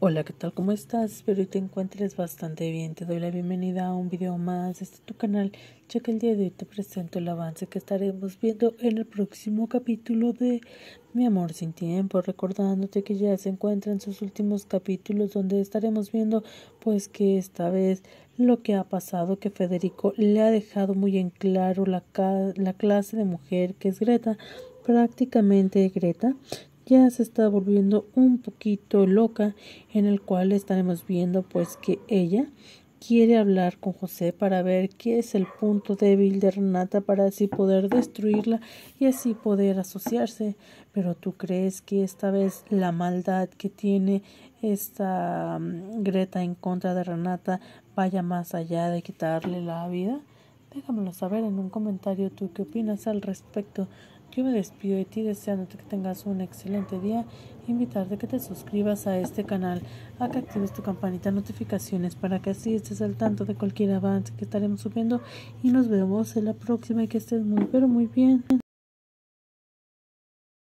Hola, ¿qué tal? ¿Cómo estás? Espero que te encuentres bastante bien. Te doy la bienvenida a un video más este tu canal, ya que el día de hoy te presento el avance que estaremos viendo en el próximo capítulo de Mi Amor Sin Tiempo, recordándote que ya se encuentra en sus últimos capítulos donde estaremos viendo pues que esta vez lo que ha pasado, que Federico le ha dejado muy en claro la, la clase de mujer que es Greta, prácticamente Greta ya se está volviendo un poquito loca en el cual estaremos viendo pues que ella quiere hablar con José para ver qué es el punto débil de Renata para así poder destruirla y así poder asociarse. Pero tú crees que esta vez la maldad que tiene esta mm, Greta en contra de Renata vaya más allá de quitarle la vida? Déjamelo saber en un comentario tú qué opinas al respecto. Yo me despido de ti deseándote que tengas un excelente día, invitarte a que te suscribas a este canal, a que actives tu campanita de notificaciones para que así estés al tanto de cualquier avance que estaremos subiendo y nos vemos en la próxima y que estés muy pero muy bien.